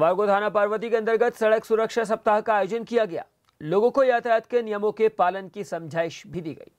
वागो थाना पार्वती के अंतर्गत सड़क सुरक्षा सप्ताह का आयोजन किया गया लोगों को यातायात के नियमों के पालन की समझाइश भी दी गई